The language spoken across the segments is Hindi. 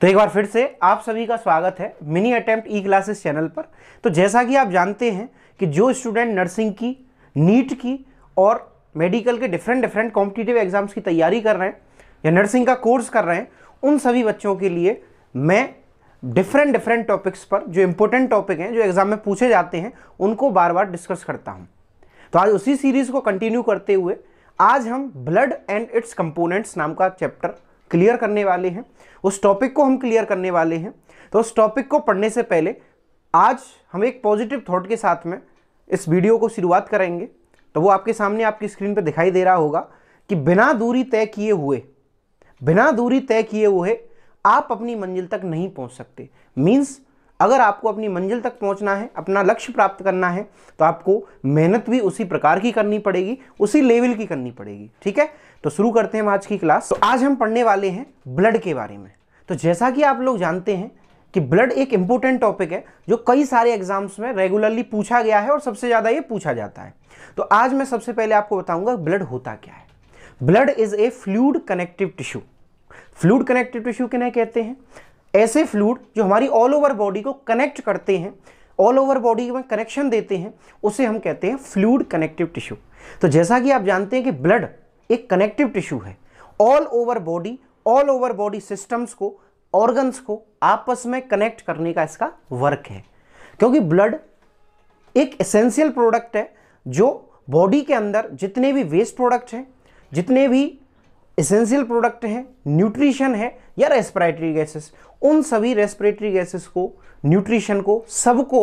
तो एक बार फिर से आप सभी का स्वागत है mini attempt e classes channel पर तो जैसा कि आप जानते हैं कि जो स्टूडेंट नर्सिंग की नीट की और मेडिकल के डिफरेंट डिफरेंट कॉम्पिटिटिव एग्जाम्स की तैयारी कर रहे हैं या नर्सिंग का कोर्स कर रहे हैं उन सभी बच्चों के लिए मैं डिफरेंट डिफरेंट टॉपिक्स पर जो इंपॉर्टेंट टॉपिक हैं जो एग्ज़ाम में पूछे जाते हैं उनको बार बार डिस्कस करता हूँ तो आज उसी सीरीज़ को कंटिन्यू करते हुए आज हम ब्लड एंड इट्स कंपोनेंट्स नाम का चैप्टर क्लियर करने वाले हैं उस टॉपिक को हम क्लियर करने वाले हैं तो उस टॉपिक को पढ़ने से पहले आज हम एक पॉजिटिव थॉट के साथ में इस वीडियो को शुरुआत करेंगे तो वो आपके सामने आपकी स्क्रीन पर दिखाई दे रहा होगा कि बिना दूरी तय किए हुए बिना दूरी तय किए हुए आप अपनी मंजिल तक नहीं पहुंच सकते मीन्स अगर आपको अपनी मंजिल तक पहुंचना है अपना लक्ष्य प्राप्त करना है तो आपको मेहनत भी उसी प्रकार की करनी पड़ेगी उसी लेवल की करनी पड़ेगी ठीक है तो शुरू करते हैं हम आज की क्लास तो आज हम पढ़ने वाले हैं ब्लड के बारे में तो जैसा कि आप लोग जानते हैं कि ब्लड एक इंपॉर्टेंट टॉपिक है जो कई सारे एग्जाम्स में रेगुलरली पूछा गया है और सबसे ज़्यादा ये पूछा जाता है तो आज मैं सबसे पहले आपको बताऊंगा ब्लड होता क्या है blood is a fluid connective tissue fluid connective tissue किन्हें कहते हैं ऐसे फ्लूड जो हमारी ऑल ओवर बॉडी को कनेक्ट करते हैं ऑल ओवर बॉडी में कनेक्शन देते हैं उसे हम कहते हैं फ्लूड कनेक्टिव टिश्यू तो जैसा कि आप जानते हैं कि ब्लड एक कनेक्टिव टिश्यू है all over body all over body systems को ऑर्गन्स को आपस में कनेक्ट करने का इसका वर्क है क्योंकि ब्लड एक एसेंशियल प्रोडक्ट है जो बॉडी के अंदर जितने भी वेस्ट प्रोडक्ट हैं जितने भी एसेंशियल प्रोडक्ट हैं न्यूट्रिशन है या रेस्पिरेटरी गैसेस उन सभी रेस्पिरेटरी गैसेस को न्यूट्रिशन को सबको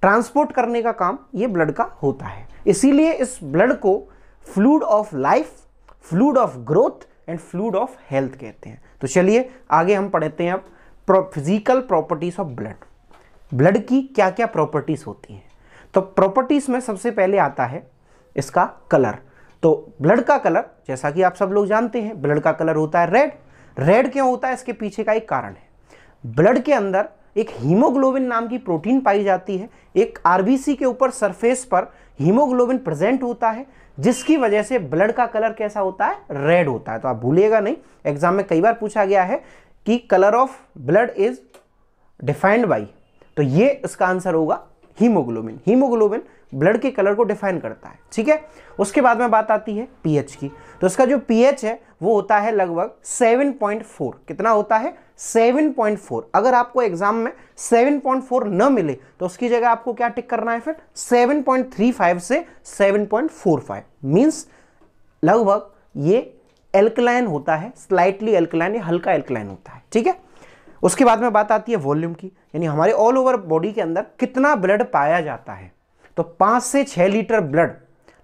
ट्रांसपोर्ट करने का काम ये ब्लड का होता है इसीलिए इस ब्लड को fluid of life fluid of growth and fluid of health कहते हैं तो चलिए आगे हम पढ़ते हैं अब physical properties of blood blood की क्या क्या प्रॉपर्टीज होती हैं तो प्रॉपर्टीज में सबसे पहले आता है इसका कलर तो ब्लड का कलर जैसा कि आप सब लोग जानते हैं ब्लड का कलर होता है रेड रेड क्यों होता है इसके पीछे का एक कारण है ब्लड के अंदर एक हीमोग्लोबिन नाम की प्रोटीन पाई जाती है एक आरबीसी के ऊपर सरफेस पर हीमोग्लोबिन प्रेजेंट होता है जिसकी वजह से ब्लड का कलर कैसा होता है रेड होता है तो आप भूलिएगा नहीं एग्जाम में कई बार पूछा गया है कि colour of blood is defined by तो ये इसका आंसर होगा हीमोग्लोबिन हीमोग्लोबिन ब्लड के कलर को डिफाइन करता है ठीक है उसके बाद में बात आती है पीएच की तो इसका जो पीएच है वो होता है लगभग 7.4 कितना होता है 7.4 अगर आपको एग्जाम में 7.4 न मिले तो उसकी जगह आपको क्या टिक करना है फिर 7.35 से 7.45 मीन्स लगभग ये एल्कलाइन होता है स्लाइटली एल्कलाइन या हल्का एल्कलाइन होता है ठीक है उसके बाद में बात आती है वॉल्यूम की यानी हमारे ऑल ओवर बॉडी के अंदर कितना ब्लड पाया जाता है तो पाँच से छः लीटर ब्लड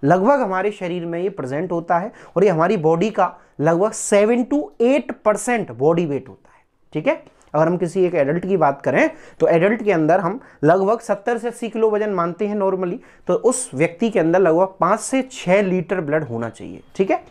लगभग हमारे शरीर में ये प्रेजेंट होता है और ये हमारी बॉडी का लगभग seven to eight percent body weight होता है ठीक है अगर हम किसी एक एडल्ट की बात करें तो एडल्ट के अंदर हम लगभग सत्तर से अस्सी किलो वजन मानते हैं नॉर्मली तो उस व्यक्ति के अंदर लगभग पाँच से छः लीटर ब्लड होना चाहिए ठीक है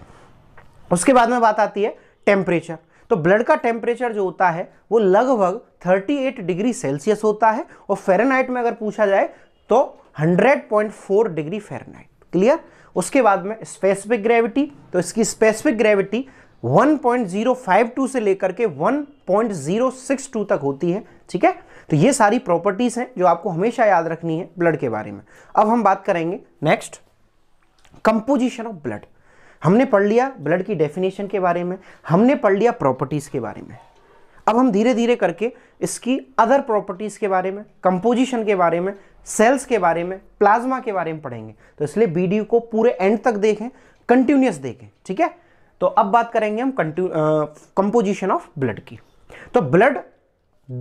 उसके बाद में बात आती है टेम्परेचर तो ब्लड का टेम्परेचर जो होता है वो लगभग 38 डिग्री सेल्सियस होता है और फेरेनाइट में अगर पूछा जाए तो 100.4 डिग्री फेरनहाइट क्लियर उसके बाद में स्पेसिफिक ग्रेविटी तो इसकी स्पेसिफिक ग्रेविटी 1.052 से लेकर के 1.062 तक होती है ठीक है तो ये सारी प्रॉपर्टीज हैं जो आपको हमेशा याद रखनी है ब्लड के बारे में अब हम बात करेंगे नेक्स्ट कंपोजिशन ऑफ ब्लड हमने पढ़ लिया ब्लड की डेफिनेशन के बारे में हमने पढ़ लिया प्रॉपर्टीज के बारे में अब हम धीरे धीरे करके इसकी अदर प्रॉपर्टीज के बारे में कंपोजिशन के बारे में सेल्स के बारे में प्लाज्मा के बारे में पढ़ेंगे तो इसलिए वीडियो को पूरे एंड तक देखें कंटिन्यूस देखें ठीक है तो अब बात करेंगे हम कंपोजिशन ऑफ ब्लड की तो ब्लड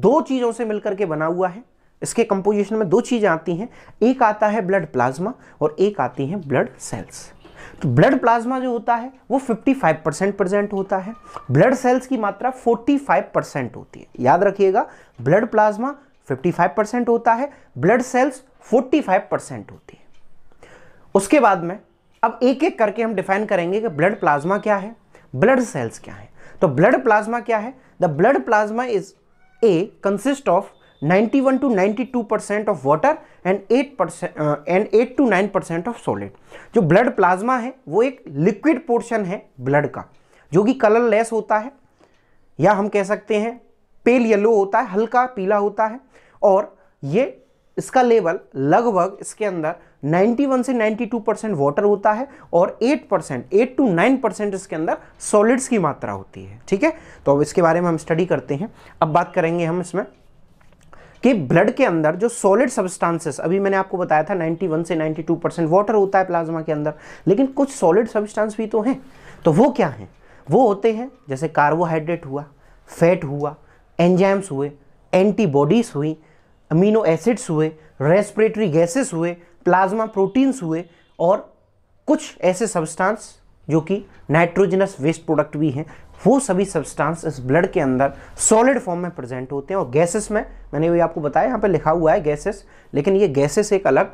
दो चीज़ों से मिलकर के बना हुआ है इसके कंपोजिशन में दो चीज़ें आती हैं एक आता है ब्लड प्लाज्मा और एक आती है ब्लड सेल्स तो ब्लड प्लाज्मा जो होता है वो 55 परसेंट प्रेजेंट होता है ब्लड सेल्स की मात्रा 45 परसेंट होती है याद रखिएगा ब्लड प्लाज्मा 55 परसेंट होता है ब्लड सेल्स 45 परसेंट होती है उसके बाद में अब एक एक करके हम डिफाइन करेंगे कि ब्लड प्लाज्मा क्या है ब्लड सेल्स तो क्या है तो ब्लड प्लाज्मा क्या है the blood plasma is a consist of 91 to 92 percent of water and 8 percent and 8 to 9 percent of solid जो ब्लड प्लाज्मा है वो एक लिक्विड पोर्शन है ब्लड का जो कि कलरलेस होता है या हम कह सकते हैं पेल येलो होता है हल्का पीला होता है और ये इसका लेवल लगभग इसके अंदर 91 से 92 परसेंट वाटर होता है और 8 परसेंट एट टू 9 परसेंट इसके अंदर सॉलिड्स की मात्रा होती है ठीक है तो अब इसके बारे में हम स्टडी करते हैं अब बात करेंगे हम इसमें कि ब्लड के अंदर जो सॉलिड सब्सटेंसेस अभी मैंने आपको बताया था 91 से 92 परसेंट वाटर होता है प्लाज्मा के अंदर लेकिन कुछ सॉलिड सब्सटेंस भी तो हैं तो वो क्या हैं वो होते हैं जैसे कार्बोहाइड्रेट हुआ फैट हुआ एंजाइम्स हुए एंटीबॉडीज़ हुई अमीनो एसिड्स हुए रेस्पिरेटरी गैसेस हुए प्लाज्मा प्रोटीन्स हुए और कुछ ऐसे सब्सटेंस जो कि नाइट्रोजनस वेस्ट प्रोडक्ट भी हैं वो सभी सब्सटेंस इस ब्लड के अंदर सॉलिड फॉर्म में प्रेजेंट होते हैं और गैसेस में मैंने ये आपको बताया यहाँ पे लिखा हुआ है गैसेस लेकिन ये गैसेस एक अलग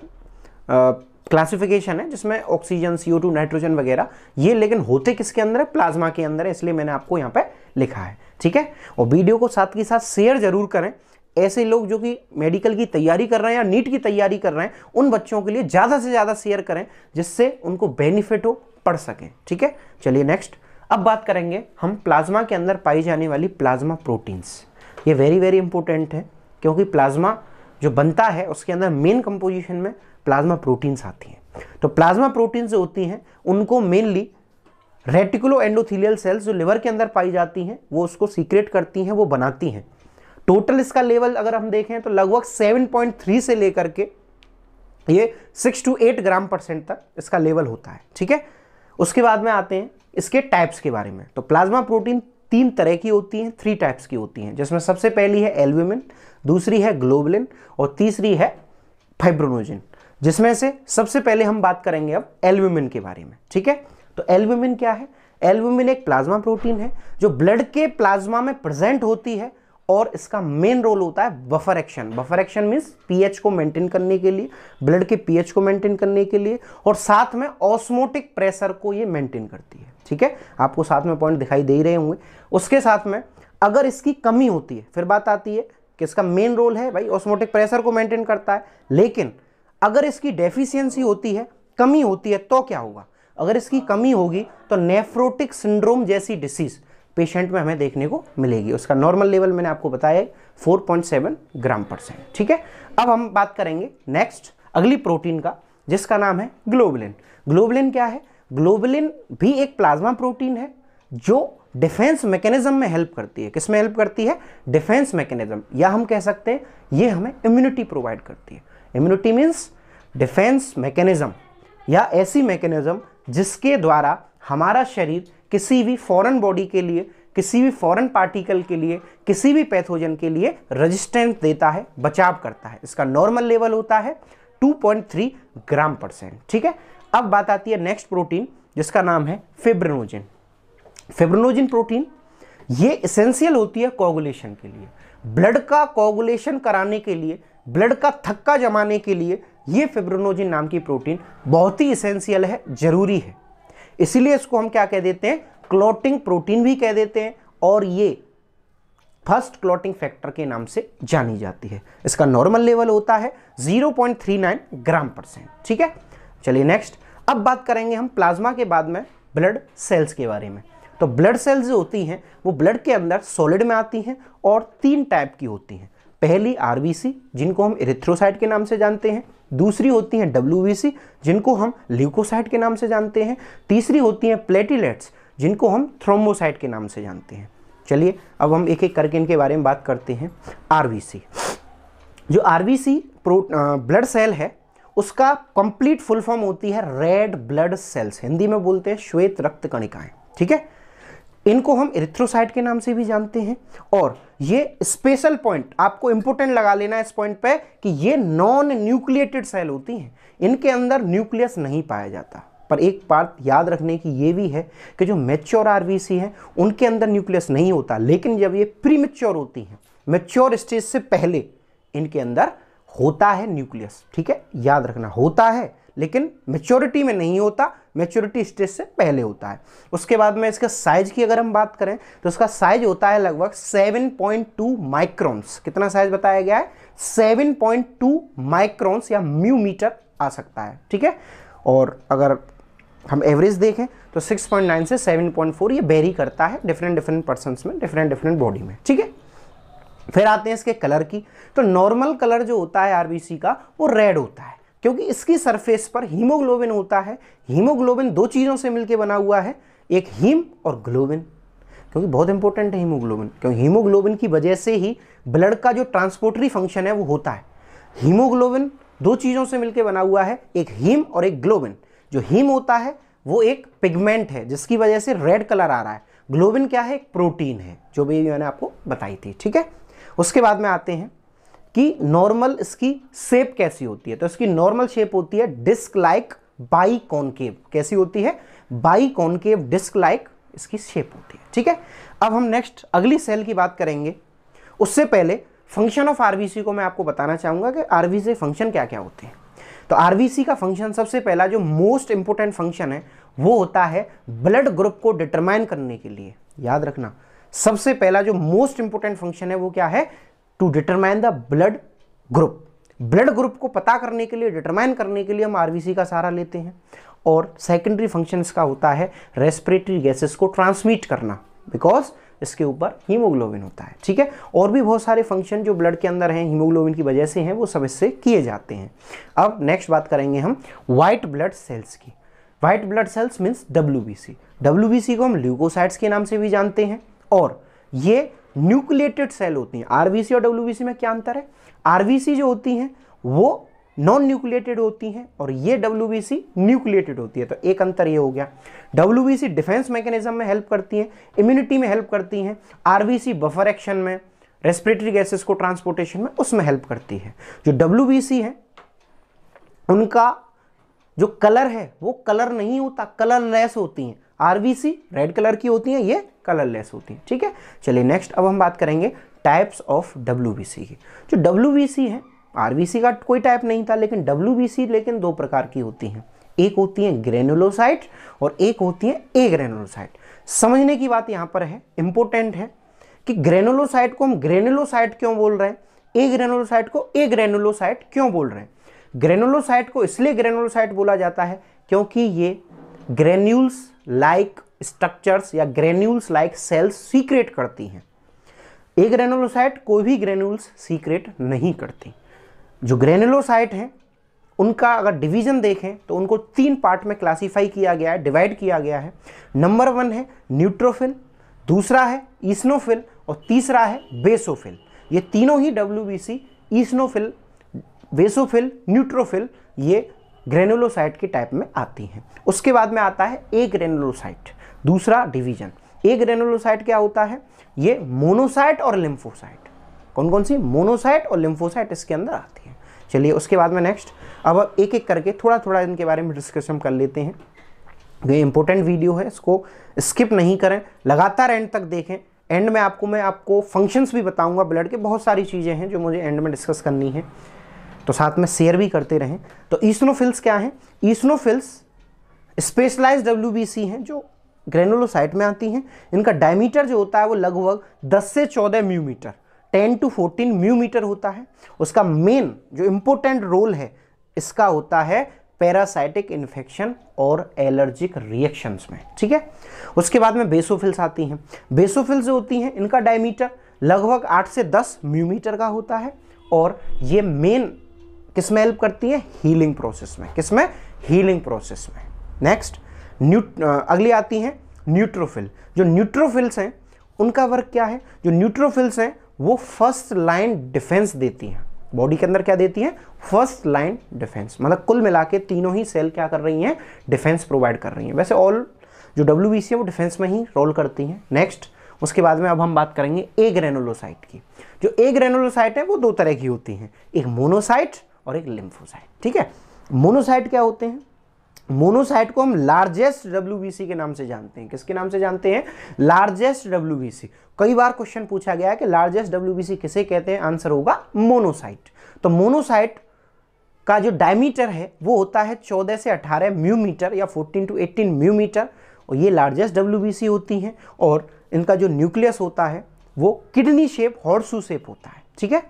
क्लासिफिकेशन है जिसमें ऑक्सीजन सी नाइट्रोजन वगैरह ये लेकिन होते किसके अंदर है प्लाज्मा के अंदर है इसलिए मैंने आपको यहाँ पर लिखा है ठीक है और वीडियो को साथ के साथ शेयर जरूर करें ऐसे लोग जो कि मेडिकल की तैयारी कर रहे हैं या नीट की तैयारी कर रहे हैं उन बच्चों के लिए ज़्यादा से ज़्यादा शेयर करें जिससे उनको बेनिफिट हो पढ़ सकें ठीक है चलिए नेक्स्ट अब बात करेंगे हम प्लाज्मा के अंदर पाई जाने वाली प्लाज्मा प्रोटीन्स ये वेरी वेरी इंपॉर्टेंट है क्योंकि प्लाज्मा जो बनता है उसके अंदर मेन कंपोजिशन में प्लाज्मा प्रोटीन्स आती हैं तो प्लाज्मा प्रोटीन्स जो होती हैं उनको मेनली रेटिकुलो एंडोथीलियल सेल्स जो लिवर के अंदर पाई जाती हैं वो उसको सीक्रेट करती हैं वो बनाती हैं टोटल इसका लेवल अगर हम देखें तो लगभग 7.3 से लेकर के ये 6 टू 8 ग्राम परसेंट तक इसका लेवल होता है ठीक है उसके बाद में आते हैं इसके टाइप्स के बारे में तो प्लाज्मा प्रोटीन तीन तरह की होती हैं थ्री टाइप्स की होती हैं जिसमें सबसे पहली है एल्ब्यूमिन दूसरी है ग्लोबलिन और तीसरी है फाइब्रोनोजिन जिसमें से सबसे पहले हम बात करेंगे अब एल्ब्यूमिन के बारे में ठीक है तो एल्ब्यूमिन क्या है एल्ब्यूमिन एक प्लाज्मा प्रोटीन है जो ब्लड के प्लाज्मा में प्रेजेंट होती है और इसका मेन रोल होता है buffer action buffer action means pH को मेंटेन करने के लिए ब्लड के पीएच को मेंटेन करने के लिए और साथ में ऑस्मोटिक प्रेशर को ये मेंटेन करती है ठीक है आपको साथ में पॉइंट दिखाई दे ही रहे होंगे उसके साथ में अगर इसकी कमी होती है फिर बात आती है कि इसका मेन रोल है भाई ऑस्मोटिक प्रेशर को मेंटेन करता है लेकिन अगर इसकी डेफिशियंसी होती है कमी होती है तो क्या होगा अगर इसकी कमी होगी तो नेफ्रोटिक सिंड्रोम जैसी डिसीज़ पेशेंट में हमें देखने को मिलेगी उसका नॉर्मल लेवल मैंने आपको बताया 4.7 ग्राम परसेंट ठीक है अब हम बात करेंगे नेक्स्ट अगली प्रोटीन का जिसका नाम है ग्लोबलिन ग्लोबलिन क्या है ग्लोबलिन भी एक प्लाज्मा प्रोटीन है जो डिफेंस मैकेनिज्म में हेल्प करती है किसमें हेल्प करती है डिफेंस मैकेनिज्म या हम कह सकते हैं ये हमें इम्यूनिटी प्रोवाइड करती है इम्यूनिटी मीन्स डिफेंस मैकेनिज्म या ऐसी मैकेनिज्म जिसके द्वारा हमारा शरीर किसी भी फॉरेन बॉडी के लिए किसी भी फॉरेन पार्टिकल के लिए किसी भी पैथोजन के लिए रेजिस्टेंस देता है बचाव करता है इसका नॉर्मल लेवल होता है 2.3 ग्राम परसेंट ठीक है अब बात आती है नेक्स्ट प्रोटीन जिसका नाम है फिब्रिनोजिन फिब्रिनोजिन प्रोटीन ये इसेंशियल होती है कोगुलेशन के लिए ब्लड का कोगुलेशन कराने के लिए ब्लड का थक्का जमाने के लिए ये फेब्रोनोजिन नाम की प्रोटीन बहुत ही इसेंशियल है ज़रूरी है इसीलिए इसको हम क्या कह देते हैं क्लोटिंग प्रोटीन भी कह देते हैं और ये फर्स्ट क्लोटिंग फैक्टर के नाम से जानी जाती है इसका नॉर्मल लेवल होता है 0.39 ग्राम परसेंट ठीक है चलिए नेक्स्ट अब बात करेंगे हम प्लाज्मा के बाद में ब्लड सेल्स के बारे में तो ब्लड सेल्स जो होती हैं वो ब्लड के अंदर सॉलिड में आती हैं और तीन टाइप की होती हैं पहली आरबीसी जिनको हम इरेथ्रोसाइड के नाम से जानते हैं दूसरी होती हैं डब्ल्यू जिनको हम ल्यूकोसाइट के नाम से जानते हैं तीसरी होती हैं प्लेटिलेट्स जिनको हम थ्रोमोसाइट के नाम से जानते हैं चलिए अब हम एक एक करके इनके बारे में बात करते हैं आर जो आर प्रो ब्लड सेल है उसका कंप्लीट फुल फॉर्म होती है रेड ब्लड सेल्स हिंदी में बोलते हैं श्वेत रक्त कणिकाएं ठीक है इनको हम इरिथ्रोसाइट के नाम से भी जानते हैं और ये स्पेशल पॉइंट आपको इंपोर्टेंट लगा लेना है इस पॉइंट पे कि ये नॉन न्यूक्लिएटेड सेल होती हैं इनके अंदर न्यूक्लियस नहीं पाया जाता पर एक बात याद रखने की ये भी है कि जो मेच्योर आर है उनके अंदर न्यूक्लियस नहीं होता लेकिन जब ये प्री मेच्योर होती हैं मेच्योर स्टेज से पहले इनके अंदर होता है न्यूक्लियस ठीक है याद रखना होता है लेकिन मेच्योरिटी में नहीं होता मेच्योरिटी स्टेज से पहले होता है उसके बाद में इसका साइज की अगर हम बात करें तो इसका साइज होता है लगभग 7.2 माइक्रोन्स कितना साइज बताया गया है 7.2 माइक्रोन्स या म्यू मीटर आ सकता है ठीक है और अगर हम एवरेज देखें तो 6.9 से 7.4 ये बेरी करता है डिफरेंट डिफरेंट पर्सन में डिफरेंट डिफरेंट बॉडी में ठीक है फिर आते हैं इसके कलर की तो नॉर्मल कलर जो होता है आरबीसी का वो रेड होता है क्योंकि इसकी सरफेस पर हीमोग्लोबिन होता है हीमोग्लोबिन दो चीज़ों से मिलकर बना हुआ है एक हीम और ग्लोबिन क्योंकि बहुत इंपॉर्टेंट है हीमोग्लोबिन क्योंकि हीमोग्लोबिन की वजह से ही ब्लड का जो ट्रांसपोर्टरी फंक्शन है वो होता है हीमोग्लोबिन दो चीज़ों से मिलकर बना हुआ है एक हीम और एक ग्लोबिन जो हीम होता है वो एक पिगमेंट है जिसकी वजह से रेड कलर आ रहा है ग्लोबिन क्या है एक प्रोटीन है जो भी मैंने आपको बताई थी ठीक है उसके बाद में आते हैं कि नॉर्मल इसकी शेप कैसी होती है तो इसकी नॉर्मल शेप होती है डिस्क लाइक बाई कॉनकेव कैसी होती है बाई कॉनकेव डिस्क लाइक इसकी शेप होती है ठीक है अब हम नेक्स्ट अगली सेल की बात करेंगे उससे पहले फंक्शन ऑफ आरबीसी को मैं आपको बताना चाहूंगा कि आरबीसी फंक्शन क्या क्या होते हैं तो आरबीसी का फंक्शन सबसे पहला जो मोस्ट इंपोर्टेंट फंक्शन है वो होता है ब्लड ग्रुप को डिटरमाइन करने के लिए याद रखना सबसे पहला जो मोस्ट इंपोर्टेंट फंक्शन है वो क्या है to determine the blood group blood group को पता करने के लिए डिटरमाइन करने के लिए हम आरबीसी का सहारा लेते हैं और सेकेंडरी फंक्शन का होता है रेस्पिरेटरी गैसेस को ट्रांसमिट करना बिकॉज इसके ऊपर हीमोग्लोबिन होता है ठीक है और भी बहुत सारे फंक्शन जो ब्लड के अंदर हैं हीमोग्लोबिन की वजह से हैं वो सब इससे किए जाते हैं अब नेक्स्ट बात करेंगे हम वाइट ब्लड सेल्स की white blood cells means W B C W B C को हम ल्यूकोसाइट्स के नाम से भी जानते हैं और ये न्यूक्लिएटेड सेल होती हैं आरबीसी और डब्ल्यूबीसी में क्या अंतर है आरबीसी जो होती हैं वो नॉन न्यूक्लिएटेड होती हैं और ये डब्ल्यूबीसी न्यूक्लिएटेड होती है तो एक अंतर ये हो गया डब्ल्यूबीसी डिफेंस मैकेनिज्म में हेल्प करती हैं इम्यूनिटी में हेल्प करती हैं आरबीसी बफर एक्शन में रेस्पिरेटरी गैसेस को ट्रांसपोर्टेशन में उसमें हेल्प करती है जो डब्ल्यू है उनका जो कलर है वो कलर नहीं होता कलर होती हैं आरबीसी रेड कलर की होती हैं ये कलरलेस होती हैं ठीक है चलिए नेक्स्ट अब हम बात करेंगे टाइप्स ऑफ डब्ल्यू की जो डब्ल्यू है आर का कोई टाइप नहीं था लेकिन डब्ल्यू लेकिन दो प्रकार की होती हैं एक होती है ग्रेनुलोसाइट और एक होती है ए ग्रेनुलोसाइट समझने की बात यहाँ पर है इंपॉर्टेंट है कि ग्रेनुलोसाइट को हम ग्रेनुलोसाइट क्यों बोल रहे हैं ए ग्रेनुलोसाइट को ए ग्रेनुलोसाइट क्यों बोल रहे हैं ग्रेनुलोसाइट को इसलिए ग्रेनुलोसाइट बोला जाता है क्योंकि ये ग्रेन्यूल्स लाइक स्ट्रक्चर्स या ग्रेन्यूल्स लाइक सेल्स सीक्रेट करती हैं ए ग्रेनुलोसाइट कोई भी ग्रेन्यूल्स सीक्रेट नहीं करती जो ग्रेनुलोसाइट हैं उनका अगर डिवीजन देखें तो उनको तीन पार्ट में क्लासिफाई किया गया है डिवाइड किया गया है नंबर वन है न्यूट्रोफिल दूसरा है ईस्नोफिल और तीसरा है बेसोफिल ये तीनों ही W B C eosinophil basophil neutrophil ये ग्रेनुलोसाइट के टाइप में आती हैं उसके बाद में आता है ए ग्रेनुलोसाइट दूसरा डिवीजन ए ग्रेनुलोसाइट क्या होता है ये मोनोसाइट और लिम्फोसाइट कौन कौन सी मोनोसाइट और लिम्फोसाइट इसके अंदर आती है चलिए उसके बाद में नेक्स्ट अब एक एक करके थोड़ा थोड़ा इनके बारे में डिस्कशन कर लेते हैं तो ये इंपॉर्टेंट वीडियो है इसको स्किप नहीं करें लगातार एंड तक देखें एंड में आपको मैं आपको फंक्शंस भी बताऊंगा ब्लड के बहुत सारी चीज़ें हैं जो मुझे एंड में डिस्कस करनी है तो साथ में शेयर भी करते रहें तो ईस्नोफिल्स क्या हैं ईस्नोफिल्स स्पेशलाइज डब्ल्यू हैं जो ग्रेनुलोसाइट में आती हैं इनका डायमीटर जो होता है वो लगभग 10 से 14 म्यूमीटर 10 टू 14 म्यूमीटर होता है उसका मेन जो इम्पोर्टेंट रोल है इसका होता है पैरासाइटिक इन्फेक्शन और एलर्जिक रिएक्शंस में ठीक है उसके बाद में बेसोफिल्स आती हैं बेसोफिल्स जो होती हैं इनका डायमीटर लगभग 8 से 10 म्यूमीटर का होता है और ये मेन किस में हेल्प करती है हीलिंग प्रोसेस में किस में हीलिंग प्रोसेस में नेक्स्ट अगली आती हैं न्यूट्रोफिल जो न्यूट्रोफिल्स हैं उनका वर्क क्या है जो न्यूट्रोफिल्स हैं वो फर्स्ट लाइन डिफेंस देती हैं बॉडी के अंदर क्या देती हैं फर्स्ट लाइन डिफेंस मतलब कुल मिला के तीनों ही सेल क्या कर रही हैं डिफेंस प्रोवाइड कर रही हैं वैसे ऑल जो डब्ल्यू बी सी है वो डिफेंस में ही रोल करती हैं नेक्स्ट उसके बाद में अब हम बात करेंगे ए ग्रेनोलोसाइट की जो ए ग्रेनोलोसाइट है वो दो तरह की होती हैं एक मोनोसाइट और एक लिम्फोसाइट ठीक है मोनोसाइट क्या होते हैं मोनोसाइट को हम लार्जेस्ट डब्ल्यू के नाम से जानते हैं किसके नाम से जानते हैं लार्जेस्ट डब्ल्यू कई बार क्वेश्चन पूछा गया है कि लार्जेस्ट डब्ल्यू किसे कहते हैं आंसर होगा मोनोसाइट तो मोनोसाइट का जो डायमीटर है वो होता है 14 से 18 म्यूमीटर या 14 टू 18 म्यूमीटर और ये लार्जेस्ट डब्ल्यू होती हैं और इनका जो न्यूक्लियस होता है वो किडनी शेप हॉर्सू शेप होता है ठीक है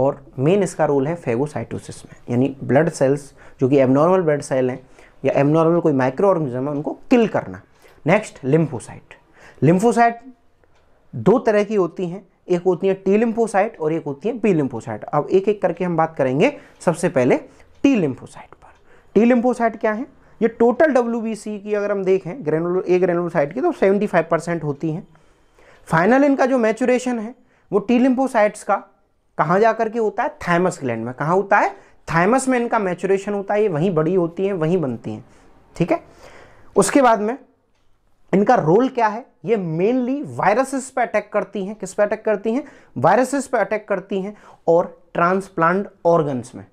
और मेन इसका रोल है फेगोसाइटोसिस में यानी ब्लड सेल्स जो कि एबनॉर्मल ब्लड सेल हैं या एमनॉर्मल कोई माइक्रो ऑर्गेनिज्म है उनको किल करना नेक्स्ट लिम्फोसाइट लिम्फोसाइट दो तरह की होती हैं एक होती है टी लिम्फोसाइट और एक होती है बी लिम्फोसाइट अब एक एक करके हम बात करेंगे सबसे पहले टी लिम्फोसाइट पर टी लिम्फोसाइट क्या है ये टोटल डब्ल्यू की अगर हम देखें ग्रेनुलर ए ग्रेनुलसाइट की तो 75 परसेंट होती हैं फाइनल इनका जो मैचुरेशन है वो टी लिम्फोसाइट्स का कहाँ जा करके होता है थैमस ग्लैंड में कहाँ होता है थाइमस में इनका मैचुरेशन होता है ये वहीं बड़ी होती है वहीं बनती हैं ठीक है उसके बाद में इनका रोल क्या है ये मेनली वायरसेस पे अटैक करती हैं किस पे अटैक करती हैं वायरसेस पे अटैक करती हैं और ट्रांसप्लांट ऑर्गन्स में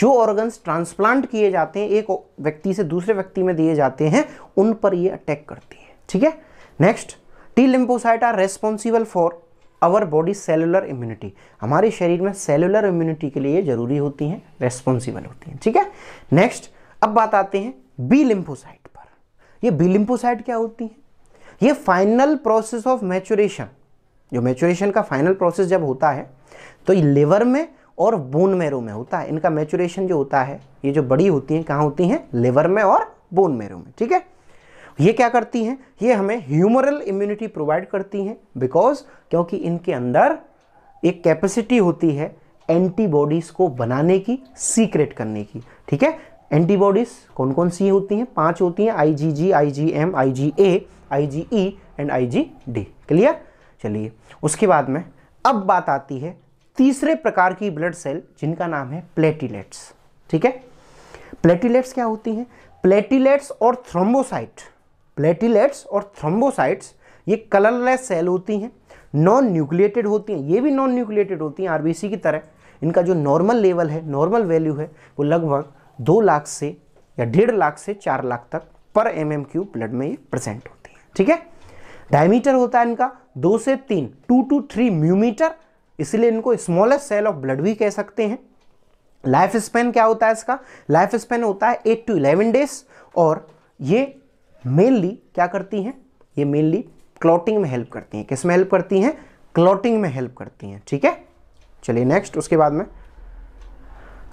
जो ऑर्गन्स ट्रांसप्लांट किए जाते हैं एक व्यक्ति से दूसरे व्यक्ति में दिए जाते हैं उन पर ये अटैक करती है ठीक है next T lymphocyte are responsible for our body cellular immunity हमारे शरीर में सेलुलर इम्यूनिटी के लिए जरूरी होती हैं रेस्पॉन्सिबल होती हैं ठीक है नेक्स्ट अब बात आते हैं बी लिम्फोसाइट पर ये बी लिम्फोसाइट क्या होती है ये फाइनल प्रोसेस ऑफ मैचुरेशन जो मैचुरेशन का फाइनल प्रोसेस जब होता है तो लिवर में और बोन मेरो में होता है इनका मैचुरेशन जो होता है ये जो बड़ी होती हैं कहाँ होती हैं लिवर में और बोन मेरो में ठीक है ये क्या करती हैं ये हमें ह्यूमरल इम्यूनिटी प्रोवाइड करती हैं बिकॉज क्योंकि इनके अंदर एक कैपेसिटी होती है एंटीबॉडीज़ को बनाने की सीक्रेट करने की ठीक है एंटीबॉडीज़ कौन कौन सी होती हैं पांच होती हैं I G G I G M I G A I G E and I G D clear चलिए उसके बाद में अब बात आती है तीसरे प्रकार की ब्लड सेल जिनका नाम है प्लेटिलेट्स ठीक है प्लेटिलेट्स क्या होती हैं प्लेटिलेट्स और थ्रोम्बोसाइट प्लेटिलेट्स और थ्रोम्बोसाइट्स ये कलरलेस सेल होती हैं नॉन न्यूक्लिएटेड होती हैं ये भी नॉन न्यूक्लिएटेड होती हैं आरबीसी की तरह इनका जो नॉर्मल लेवल है नॉर्मल वैल्यू है वो लगभग दो लाख से या डेढ़ लाख से चार लाख तक पर एम एम क्यू ब्लड में ये प्रेजेंट होती है ठीक है डायमीटर होता है इनका दो से तीन टू टू थ्री म्यूमीटर इसलिए इनको स्मॉलेस्ट सेल ऑफ ब्लड भी कह सकते हैं लाइफ स्पेन क्या होता है इसका लाइफ स्पेन होता है एट टू इलेवन डेज और ये मेनली क्या करती हैं ये मेनली क्लॉटिंग में हेल्प करती हैं किसमें हेल्प करती हैं क्लॉटिंग में हेल्प करती हैं ठीक है चलिए नेक्स्ट उसके बाद में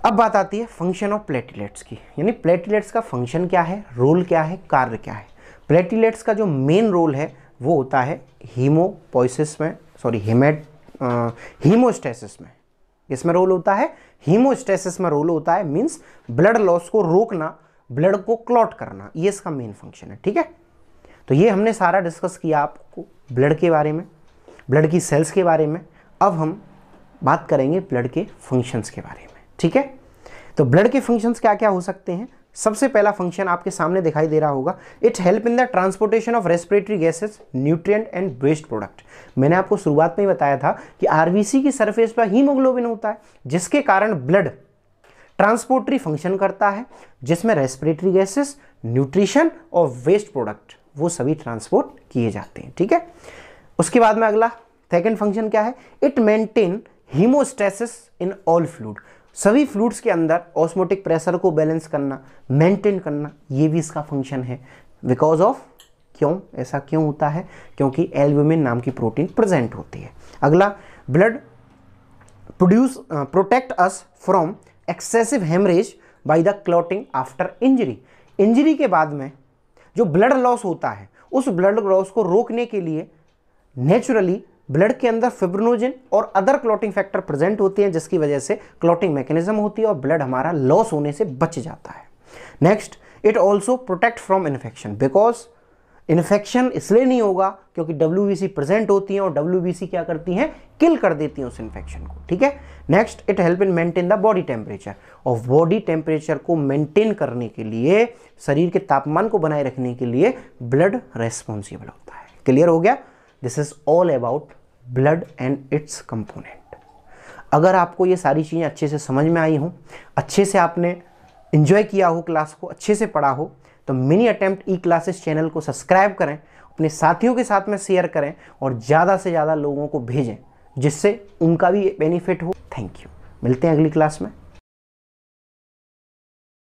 अब बात आती है फंक्शन ऑफ प्लेटलेट्स की यानी प्लेटलेट्स का फंक्शन क्या है रोल क्या है कार्य क्या है प्लेटलेट्स का जो मेन रोल है वो होता है हीमोपोइसिस में सॉरी हिमेट हीमोस्टेसिस में इसमें रोल होता है हीमोस्टेसिस में रोल होता है मींस ब्लड लॉस को रोकना ब्लड को क्लॉट करना ये इसका मेन फंक्शन है ठीक है तो ये हमने सारा डिस्कस किया आपको ब्लड के बारे में ब्लड की सेल्स के बारे में अब हम बात करेंगे ब्लड के फंक्शंस के बारे में ठीक है तो ब्लड के फंक्शंस क्या क्या हो सकते हैं सबसे पहला फंक्शन आपके सामने दिखाई दे रहा होगा it help in the transportation of respiratory gases nutrient and waste product मैंने आपको शुरुआत में ही बताया था कि आरबीसी की सरफेस पर हीमोग्लोबिन होता है जिसके कारण ब्लड ट्रांसपोर्टरी फंक्शन करता है जिसमें रेस्पिरेटरी गैसेस न्यूट्रिशन और वेस्ट प्रोडक्ट वो सभी ट्रांसपोर्ट किए जाते हैं ठीक है उसके बाद में अगला सेकेंड फंक्शन क्या है it maintain haemostasis in all fluid सभी फ्लूड्स के अंदर ऑस्मोटिक प्रेशर को बैलेंस करना मेंटेन करना ये भी इसका फंक्शन है बिकॉज ऑफ क्यों ऐसा क्यों होता है क्योंकि एल्ब्यूमिन नाम की प्रोटीन प्रेजेंट होती है अगला blood produce protect us from excessive haemorrhage by the clotting after injury injury के बाद में जो ब्लड लॉस होता है उस ब्लड लॉस को रोकने के लिए नेचुरली ब्लड के अंदर फिब्रोनोजन और अदर क्लॉटिंग फैक्टर प्रेजेंट होते हैं जिसकी वजह से क्लॉटिंग मैकेनिज्म होती है और ब्लड हमारा लॉस होने से बच जाता है next it also protect from infection because infection इसलिए नहीं होगा क्योंकि डब्ल्यू प्रेजेंट होती हैं और डब्ल्यू क्या करती हैं किल कर देती हैं उस इन्फेक्शन को ठीक है next it help in maintain the body temperature और बॉडी टेम्परेचर को मेंटेन करने के लिए शरीर के तापमान को बनाए रखने के लिए ब्लड रेस्पॉन्सिबल होता है क्लियर हो गया this is all about blood and its component अगर आपको ये सारी चीज़ें अच्छे से समझ में आई हों अच्छे से आपने इन्जॉय किया हो क्लास को अच्छे से पढ़ा हो तो Mini Attempt E classes channel को सब्सक्राइब करें अपने साथियों के साथ में शेयर करें और ज़्यादा से ज़्यादा लोगों को भेजें जिससे उनका भी बेनिफिट हो थैंक यू मिलते हैं अगली क्लास में